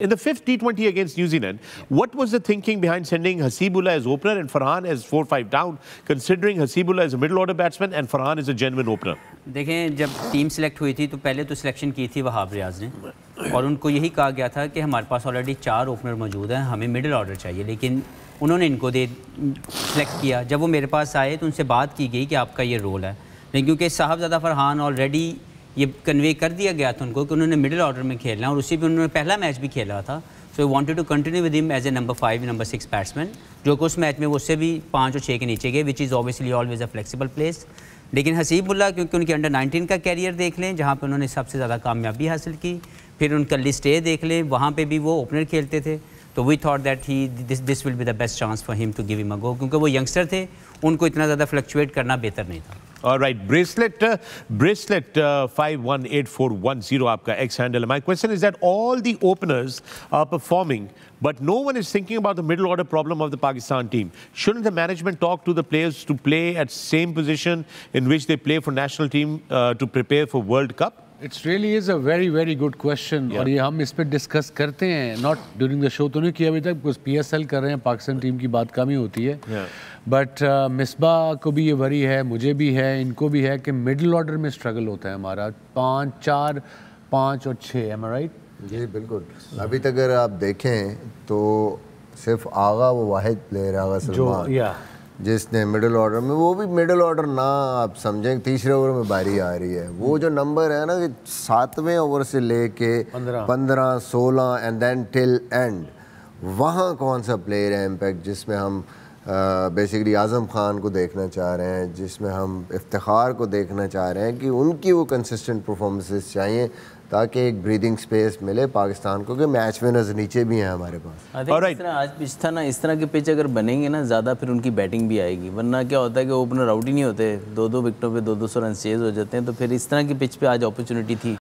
In the fifth T20 against New Zealand, what was the thinking behind sending Hasibullah as opener and Farhan as 4-5 down, considering Hasibullah is a middle order batsman and Farhan is a genuine opener? देखें जब team select हुई थी तो पहले तो selection की थी वहाब रियाज ने और उनको यही कहा गया था कि हमारे पास ऑलरेडी चार ओपनर मौजूद हैं हमें मिडिल ऑर्डर चाहिए लेकिन उन्होंने इनको दे सिलेक्ट किया जब वो मेरे पास आए तो उनसे बात की गई कि आपका ये है क्योंकि ये कन्वे कर दिया गया था उनको कि उन्होंने मिडिल ऑर्डर में खेलना और उसी पर उन्होंने पहला मैच भी खेला था so wanted to continue with him as a number five number six batsman जो कि उस मैच में वो उससे भी पाँच और छः के नीचे गए which is obviously always a flexible place लेकिन हसीबुल्ला क्योंकि उनके अंडर 19 का कैरियर देख लें जहाँ पर उन्होंने सबसे ज़्यादा कामयाबी हासिल की फिर उनका लिस्ट ए देख लें वहाँ पर भी वो ओपनर खेलते थे तो we thought that he this this will be the best chance for him to give him a go क्योंकि वो यंगस्टर थे उनको इतना ज़्यादा फ्लक्चुएट करना बेहतर नहीं था All right, bracelet, uh, bracelet uh, 518410, aapka X handle. My question is that all the openers are performing, but no one is thinking about the middle order problem of the Pakistan team. Shouldn't the management talk to the players to play at same position in which they play for national team uh, to prepare for World Cup? It's really is a very very good question और ये हम इस पर discuss करते हैं not during the show तो नहीं किया अभी तक बिकॉज पी एस एल कर रहे हैं पाकिस्तान टीम की बात कम ही होती है बट yeah. uh, मिसबा को भी ये वरी है मुझे भी है इनको भी है कि मिडिल ऑर्डर में स्ट्रगल होता है हमारा पाँच चार पाँच और छः एम राइट जी बिल्कुल अभी तक अगर आप देखें तो सिर्फ आगा वो वाहिद प्लेयर आगा सलमान जिसने मिडिल ऑर्डर में वो भी मिडिल ऑर्डर ना आप समझें तीसरे ओवर में बारी आ रही है वो जो नंबर है ना कि सातवें ओवर से ले पंद्रह सोलह एंड देन टिल एंड वहाँ कौन सा प्लेयर है इम्पैक्ट जिसमें हम बेसिकली आज़म खान को देखना चाह रहे हैं जिसमें हम इफ्तार को देखना चाह रहे हैं कि उनकी वो कंसिस्टेंट परफॉर्मेंसेस चाहिए ताकि एक ब्रीदिंग स्पेस मिले पाकिस्तान को कि मैच विनर्स नीचे भी हैं हमारे पास और right. इस आज इस तरह इस तरह के पिच अगर बनेंगे ना ज़्यादा फिर उनकी बैटिंग भी आएगी वरना क्या होता है कि ओपनर आउट ही नहीं होते दो दो विकटों पर दो दो सौ रन चेज हो जाते हैं तो फिर इस तरह की पिच पर आज अपॉर्चुनिटी थी